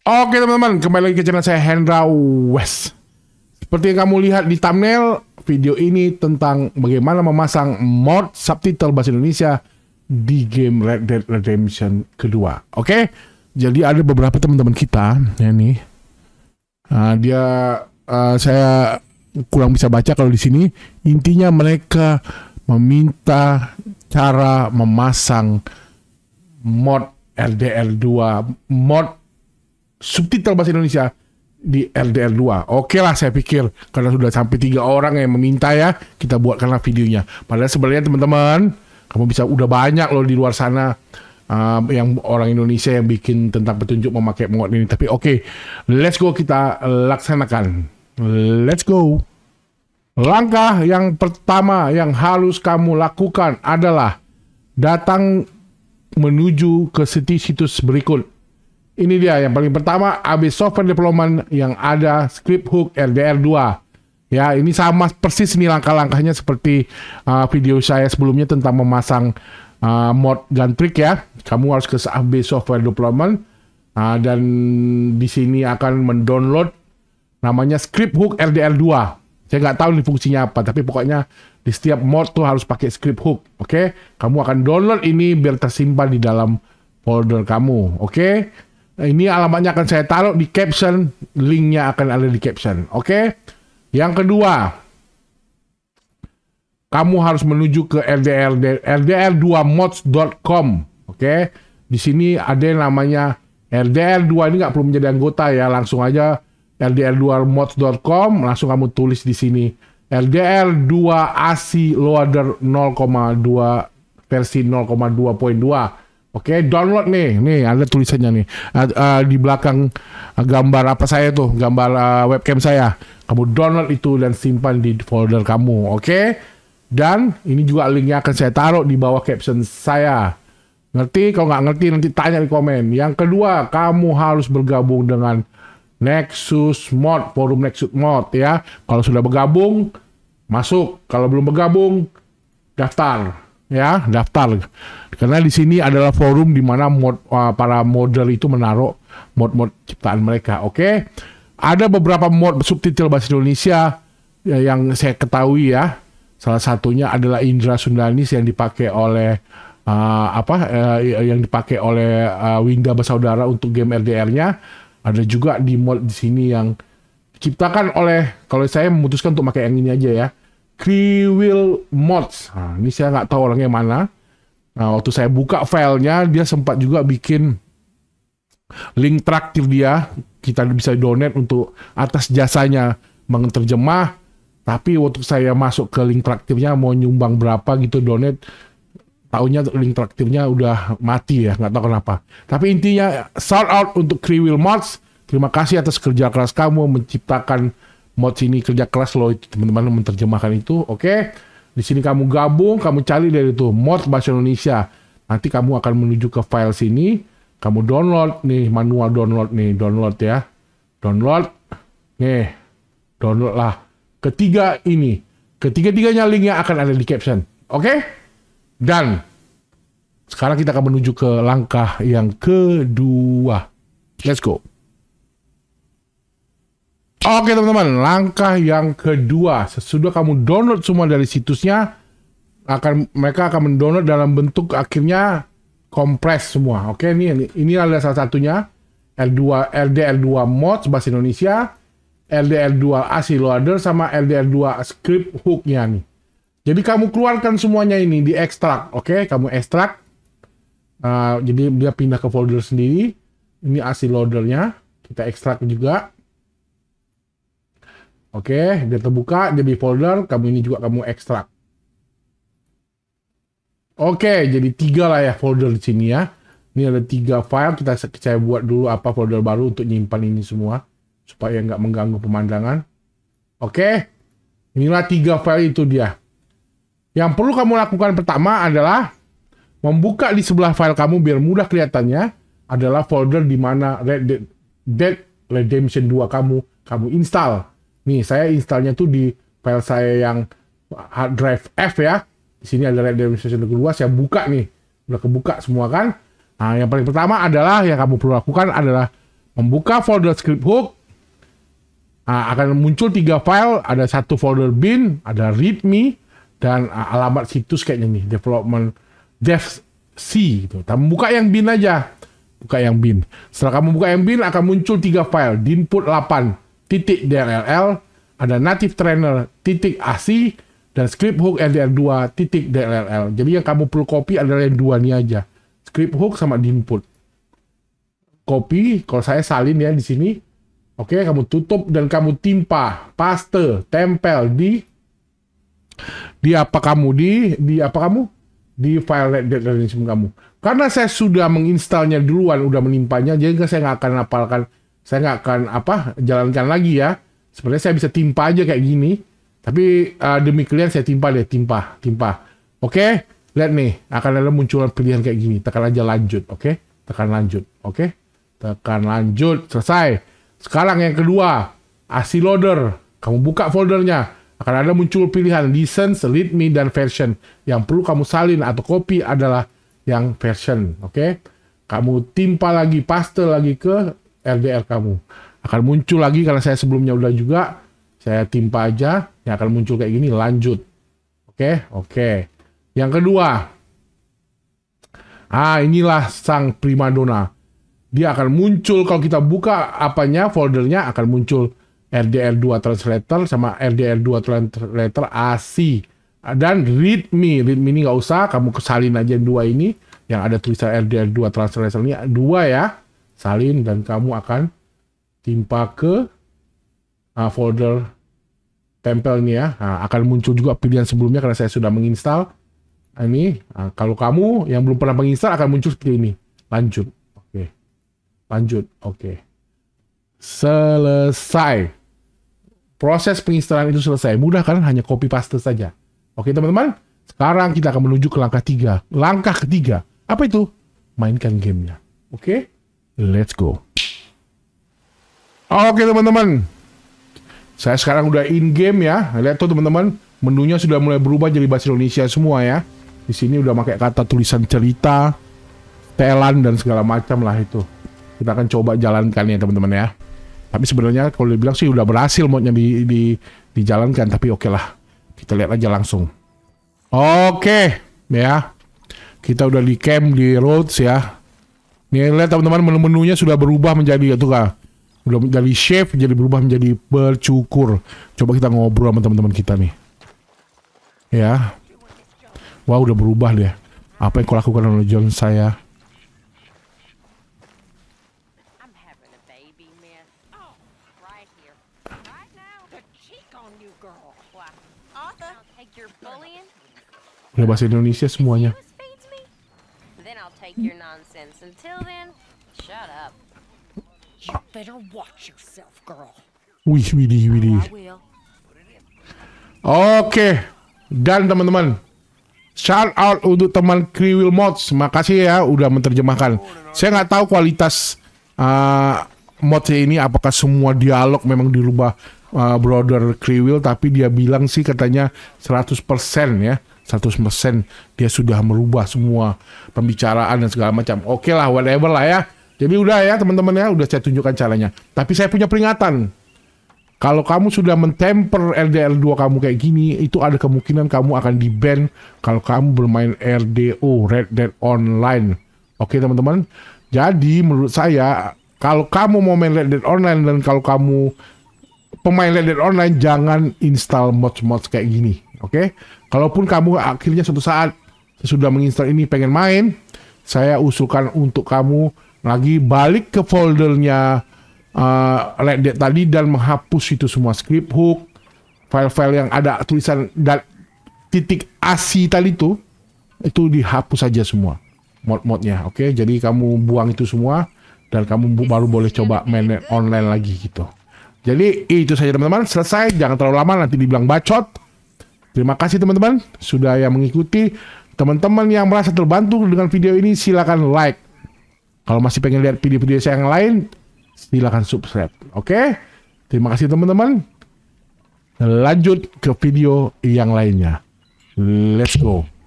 Oke teman-teman, kembali lagi ke channel saya Hendra West. Seperti yang kamu lihat di thumbnail, video ini tentang bagaimana memasang mod subtitle bahasa Indonesia di game Red Dead Redemption kedua. Oke, jadi ada beberapa teman-teman kita, ya nih, ah, uh, dia uh, saya kurang bisa baca kalau di sini. Intinya mereka meminta cara memasang mod RDR2, mod subtitle bahasa Indonesia di LDR 2. Oke lah saya pikir karena sudah sampai tiga orang yang meminta ya kita buatkanlah videonya. Padahal sebenarnya teman-teman kamu bisa udah banyak loh di luar sana uh, yang orang Indonesia yang bikin tentang petunjuk memakai mod ini. Tapi oke, okay, let's go kita laksanakan. Let's go. Langkah yang pertama yang harus kamu lakukan adalah datang menuju ke situs-situs berikut ini dia yang paling pertama AB Software Development yang ada script hook RDR 2. Ya, ini sama persis nih langkah-langkahnya seperti uh, video saya sebelumnya tentang memasang uh, mod dan trick ya. Kamu harus ke AB Software Development uh, dan di sini akan mendownload namanya script hook RDR2. Saya nggak tahu nih fungsinya apa, tapi pokoknya di setiap mod tuh harus pakai script hook. Oke, okay? kamu akan download ini biar tersimpan di dalam folder kamu. Oke. Okay? Nah, ini alamatnya akan saya taruh di caption, linknya akan ada di caption. Oke. Okay? Yang kedua, kamu harus menuju ke LDR ldr2mods.com. Oke. Okay? Di sini ada yang namanya LDR2 ini nggak perlu menjadi anggota ya, langsung aja ldr2mods.com, langsung kamu tulis di sini LDR2 AC loader 0,2 versi 0,2.2 Oke, okay, download nih. Nih ada tulisannya nih. Uh, uh, di belakang uh, gambar apa saya tuh, gambar uh, webcam saya. Kamu download itu dan simpan di folder kamu, oke? Okay? Dan ini juga linknya akan saya taruh di bawah caption saya. Ngerti? Kalau nggak ngerti nanti tanya di komen. Yang kedua, kamu harus bergabung dengan Nexus Mod, forum Nexus Mod ya. Kalau sudah bergabung, masuk. Kalau belum bergabung, daftar ya daftar karena di sini adalah forum di mana mod, uh, para model itu menaruh mod-mod ciptaan mereka oke okay? ada beberapa mod subtitel bahasa Indonesia ya, yang saya ketahui ya salah satunya adalah Indra Sundanis yang dipakai oleh uh, apa uh, yang dipakai oleh uh, Winda bersaudara untuk game RDR-nya ada juga di mod di sini yang diciptakan oleh kalau saya memutuskan untuk pakai yang ini aja ya Kriwil Mods. Nah, ini saya nggak tahu orangnya mana. Nah, waktu saya buka filenya, dia sempat juga bikin link traktir dia. Kita bisa donate untuk atas jasanya menterjemah. Tapi waktu saya masuk ke link traktirnya, mau nyumbang berapa gitu donate, taunya link traktirnya udah mati ya, nggak tahu kenapa. Tapi intinya, shout out untuk Kriwil Mods. Terima kasih atas kerja keras kamu menciptakan mod sini kerja keras loh teman-teman menerjemahkan itu oke okay? di sini kamu gabung kamu cari dari itu mod bahasa Indonesia nanti kamu akan menuju ke file sini kamu download nih manual download nih download ya download nih download lah ketiga ini ketiga-tiganya linknya akan ada di caption oke okay? dan sekarang kita akan menuju ke langkah yang kedua let's go Oke teman-teman, langkah yang kedua sesudah kamu download semua dari situsnya akan mereka akan mendownload dalam bentuk akhirnya kompres semua. Oke, ini ini adalah salah satunya L2 ldl 2 mods bahasa Indonesia, ldl 2 ASI loader sama ldl 2 script hooknya nih. Jadi kamu keluarkan semuanya ini di ekstrak, oke? Kamu ekstrak. Uh, jadi dia pindah ke folder sendiri. Ini ASI loadernya, kita ekstrak juga. Oke, okay, dia terbuka, jadi folder, kamu ini juga kamu ekstrak. Oke, okay, jadi tiga lah ya folder di sini ya. Ini ada tiga file, kita saya buat dulu apa folder baru untuk nyimpan ini semua. Supaya nggak mengganggu pemandangan. Oke, okay, inilah tiga file itu dia. Yang perlu kamu lakukan pertama adalah membuka di sebelah file kamu biar mudah kelihatannya adalah folder di mana Red Dead Redemption 2 kamu kamu install Nih, saya installnya tuh di file saya yang hard drive F ya. Di sini ada red Redemption kedua, saya buka nih. Udah kebuka semua kan. Nah, yang paling pertama adalah yang kamu perlu lakukan adalah membuka folder script hook. Nah, akan muncul tiga file, ada satu folder bin, ada readme, dan ah, alamat situs kayaknya nih, development dev C gitu. Kamu buka yang bin aja. Buka yang bin. Setelah kamu buka yang bin akan muncul tiga file, dinput 8 titik DLL, ada native trainer titik ASI, dan script hook LDR2 titik DLL. Jadi yang kamu perlu copy adalah yang dua ini aja. Script hook sama di input. Copy, kalau saya salin ya di sini. Oke, kamu tutup dan kamu timpa, paste, tempel di di apa kamu di di apa kamu di file determinism kamu. Karena saya sudah menginstalnya duluan, udah menimpanya, jadi saya nggak akan hafalkan saya nggak akan apa jalankan lagi ya. Sebenarnya saya bisa timpa aja kayak gini, tapi uh, demi kalian saya timpa deh, timpa, timpa. Oke, okay? lihat nih, akan ada munculan pilihan kayak gini. Tekan aja lanjut, oke? Okay? Tekan lanjut, oke? Okay? Tekan lanjut, selesai. Sekarang yang kedua, asi loader. Kamu buka foldernya. Akan ada muncul pilihan license, read me, dan version. Yang perlu kamu salin atau copy adalah yang version, oke? Okay? Kamu timpa lagi, paste lagi ke LDR kamu. Akan muncul lagi karena saya sebelumnya udah juga saya timpa aja yang akan muncul kayak gini lanjut. Oke, okay? oke. Okay. Yang kedua. Ah, inilah sang primadona. Dia akan muncul kalau kita buka apanya foldernya akan muncul RDR2 translator sama RDR2 translator AC dan readme. Readme ini nggak usah, kamu kesalin aja dua ini yang ada tulisan RDR2 translator ini dua ya salin dan kamu akan timpa ke uh, folder tempel ini ya. Nah, akan muncul juga pilihan sebelumnya karena saya sudah menginstal ah, ini. Nah, kalau kamu yang belum pernah menginstal akan muncul seperti ini. Lanjut. Oke. Okay. Lanjut. Oke. Okay. Selesai. Proses penginstalan itu selesai. Mudah kan hanya copy paste saja. Oke, okay, teman-teman. Sekarang kita akan menuju ke langkah tiga. Langkah ketiga. Apa itu? Mainkan gamenya. Oke. Okay? Let's go. Oke teman-teman. Saya sekarang udah in game ya. Lihat tuh teman-teman, menunya sudah mulai berubah jadi bahasa Indonesia semua ya. Di sini udah pakai kata tulisan cerita, telan dan segala macam lah itu. Kita akan coba jalankan ya teman-teman ya. Tapi sebenarnya kalau dibilang sih udah berhasil modnya di, di dijalankan tapi oke okay lah. Kita lihat aja langsung. Oke, okay, ya. Kita udah di camp di roads ya Nih lihat teman-teman menu-menunya sudah berubah menjadi itu kah? Belum dari chef jadi berubah menjadi bercukur. Coba kita ngobrol sama teman-teman kita nih. Ya. Wah, udah berubah dia. Apa yang kau lakukan oleh John saya? Oh, udah bahasa Indonesia semuanya like your nonsense. Until then, shut up. You better watch yourself, girl. Wih, widih, widih. Oke. Dan teman-teman, shout out untuk teman Kriwil Mods. Makasih ya udah menerjemahkan. Saya nggak tahu kualitas uh, mod ini apakah semua dialog memang dirubah uh, brother Kriwil tapi dia bilang sih katanya 100% ya. 100% dia sudah merubah semua pembicaraan dan segala macam. Oke lah, whatever lah ya. Jadi udah ya teman-teman ya, udah saya tunjukkan caranya. Tapi saya punya peringatan. Kalau kamu sudah mentemper rdl 2 kamu kayak gini, itu ada kemungkinan kamu akan di-ban kalau kamu bermain RDO, Red Dead Online. Oke teman-teman? Jadi menurut saya, kalau kamu mau main Red Dead Online dan kalau kamu pemain Red Dead Online, jangan install mod-mod kayak gini. Oke, okay? kalaupun kamu akhirnya suatu saat sudah menginstal ini pengen main, saya usulkan untuk kamu lagi balik ke foldernya uh, Red Dead tadi dan menghapus itu semua script hook, file-file yang ada tulisan dan titik asi tadi itu, itu dihapus saja semua mod-modnya. Oke, okay? jadi kamu buang itu semua dan kamu baru boleh coba main online lagi gitu. Jadi itu saja teman-teman, selesai. Jangan terlalu lama nanti dibilang bacot. Terima kasih teman-teman sudah yang mengikuti. Teman-teman yang merasa terbantu dengan video ini silakan like. Kalau masih pengen lihat video-video saya yang lain, silakan subscribe. Oke? Okay? Terima kasih teman-teman. Lanjut ke video yang lainnya. Let's go.